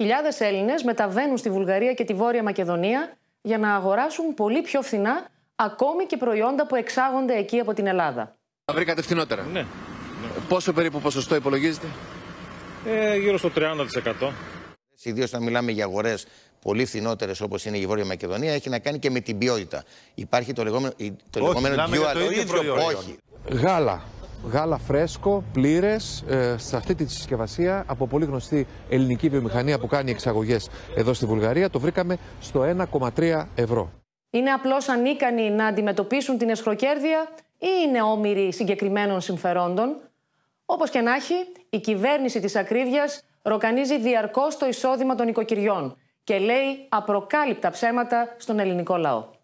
Χιλιάδες Έλληνες μεταβαίνουν στη Βουλγαρία και τη Βόρεια Μακεδονία για να αγοράσουν πολύ πιο φθηνά ακόμη και προϊόντα που εξάγονται εκεί από την Ελλάδα. Τα βρήκατε φθηνότερα. Ναι. Πόσο περίπου ποσοστό υπολογίζετε, ε, Γύρω στο 30%. Ιδίως όταν μιλάμε για αγορές πολύ φθηνότερες όπως είναι η Βόρεια Μακεδονία, έχει να κάνει και με την ποιότητα. Υπάρχει το λεγόμενο, το λεγόμενο Όχι, Το ίδιο προϊόν. Όχι. Γάλα γάλα φρέσκο, πλήρες, ε, σε αυτή τη συσκευασία από πολύ γνωστή ελληνική βιομηχανία που κάνει εξαγωγές εδώ στη Βουλγαρία. Το βρήκαμε στο 1,3 ευρώ. Είναι απλώς ανίκανοι να αντιμετωπίσουν την εσχροκέρδεια ή είναι όμοιροι συγκεκριμένων συμφερόντων. Όπως και να έχει, η κυβέρνηση της ακρίβειας ροκανίζει διαρκώς το εισόδημα των οικοκυριών και λέει απροκάλυπτα ψέματα στον ελληνικό λαό.